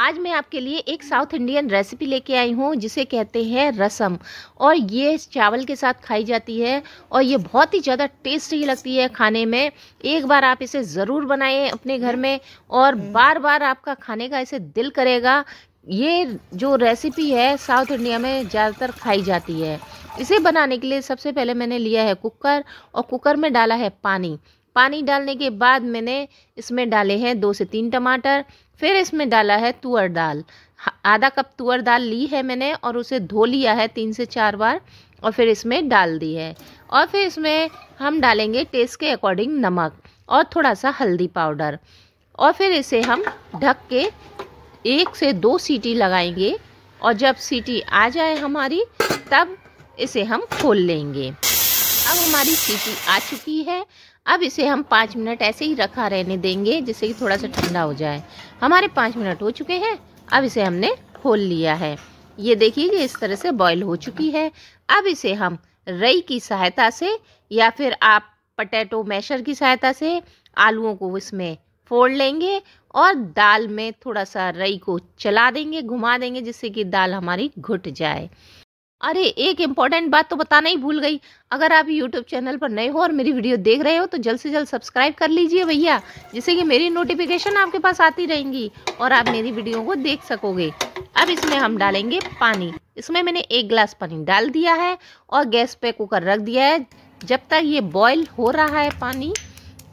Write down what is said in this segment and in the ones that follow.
आज मैं आपके लिए एक साउथ इंडियन रेसिपी लेके आई हूँ जिसे कहते हैं रसम और ये चावल के साथ खाई जाती है और ये बहुत ही ज़्यादा टेस्टी लगती है खाने में एक बार आप इसे ज़रूर बनाएं अपने घर में और हम्म। बार बार आपका खाने का इसे दिल करेगा ये जो रेसिपी है साउथ इंडिया में ज़्यादातर खाई जाती है इसे बनाने के लिए सबसे पहले मैंने लिया है कुकर और कुकर में डाला है पानी पानी डालने के बाद मैंने इसमें डाले हैं दो से तीन टमाटर फिर इसमें डाला है तुअर दाल आधा कप तुअर दाल ली है मैंने और उसे धो लिया है तीन से चार बार और फिर इसमें डाल दी है और फिर इसमें हम डालेंगे टेस्ट के अकॉर्डिंग नमक और थोड़ा सा हल्दी पाउडर और फिर इसे हम ढक के एक से दो सीटी लगाएंगे और जब सीटी आ जाए हमारी तब इसे हम खोल लेंगे अब हमारी सीटी आ चुकी है अब इसे हम पाँच मिनट ऐसे ही रखा रहने देंगे जिससे कि थोड़ा सा ठंडा हो जाए हमारे पाँच मिनट हो चुके हैं अब इसे हमने खोल लिया है ये देखिए ये इस तरह से बॉईल हो चुकी है अब इसे हम रई की सहायता से या फिर आप पटेटो मैशर की सहायता से आलूओं को इसमें फोड़ लेंगे और दाल में थोड़ा सा रई को चला देंगे घुमा देंगे जिससे कि दाल हमारी घुट जाए अरे एक इम्पॉर्टेंट बात तो बताना ही भूल गई अगर आप यूट्यूब चैनल पर नए हो और मेरी वीडियो देख रहे हो तो जल्द से जल्द सब्सक्राइब कर लीजिए भैया जिससे कि मेरी नोटिफिकेशन आपके पास आती रहेंगी और आप मेरी वीडियो को देख सकोगे अब इसमें हम डालेंगे पानी इसमें मैंने एक गिलास पानी डाल दिया है और गैस पे कुकर रख दिया है जब तक ये बॉयल हो रहा है पानी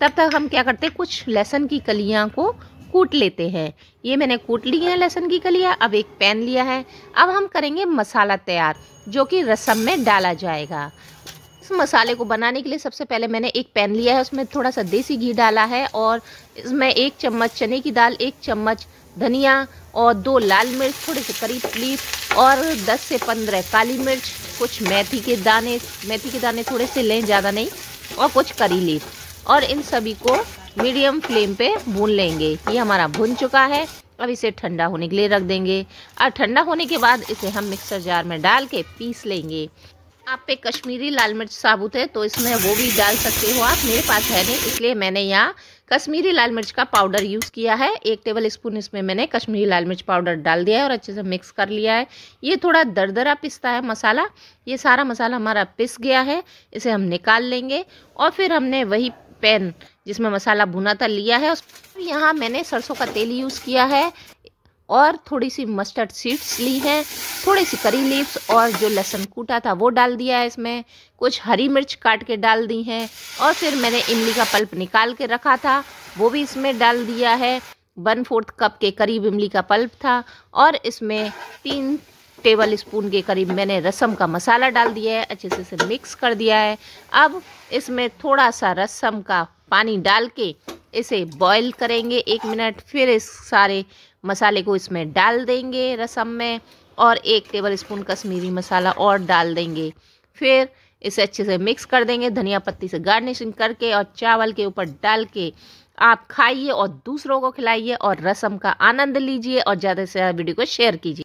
तब तक हम क्या करते हैं कुछ लहसुन की कलियाँ को कूट लेते हैं ये मैंने कूट ली है लहसुन की कलियाँ अब एक पैन लिया है अब हम करेंगे मसाला तैयार जो कि रसम में डाला जाएगा इस मसाले को बनाने के लिए सबसे पहले मैंने एक पैन लिया है उसमें थोड़ा सा देसी घी डाला है और इसमें एक चम्मच चने की दाल एक चम्मच धनिया और दो लाल मिर्च थोड़े से करी लीफ और 10 से 15 काली मिर्च कुछ मेथी के दाने मेथी के दाने थोड़े से लें ज़्यादा नहीं और कुछ करी लीफ और इन सभी को मीडियम फ्लेम पे भून लेंगे ये हमारा भून चुका है अब इसे ठंडा होने के लिए रख देंगे और ठंडा होने के बाद इसे हम मिक्सर जार में डाल के पीस लेंगे आप पे कश्मीरी लाल मिर्च साबुत है तो इसमें वो भी डाल सकते हो आप मेरे पास है नहीं इसलिए मैंने यहाँ कश्मीरी लाल मिर्च का पाउडर यूज़ किया है एक टेबल स्पून इसमें मैंने कश्मीरी लाल मिर्च पाउडर डाल दिया है और अच्छे से मिक्स कर लिया है ये थोड़ा दरदरा पिसता है मसाला ये सारा मसाला हमारा पिस गया है इसे हम निकाल लेंगे और फिर हमने वही पैन जिसमें मसाला भुना था लिया है यहाँ मैंने सरसों का तेल यूज़ किया है और थोड़ी सी मस्टर्ड सीड्स ली हैं थोड़ी सी करी लीव्स और जो लहसुन कूटा था वो डाल दिया है इसमें कुछ हरी मिर्च काट के डाल दी हैं और फिर मैंने इमली का पल्प निकाल के रखा था वो भी इसमें डाल दिया है वन फोर्थ कप के करीब इमली का पल्प था और इसमें तीन टेबल स्पून के करीब मैंने रसम का मसाला डाल दिया है अच्छे से इसे मिक्स कर दिया है अब इसमें थोड़ा सा रसम का पानी डाल के इसे बॉईल करेंगे एक मिनट फिर इस सारे मसाले को इसमें डाल देंगे रसम में और एक टेबल स्पून कश्मीरी मसाला और डाल देंगे फिर इसे अच्छे से मिक्स कर देंगे धनिया पत्ती से गार्निशिंग करके और चावल के ऊपर डाल के आप खाइए और दूसरों को खिलाइए और रसम का आनंद लीजिए और ज़्यादा से ज़्यादा वीडियो को शेयर कीजिए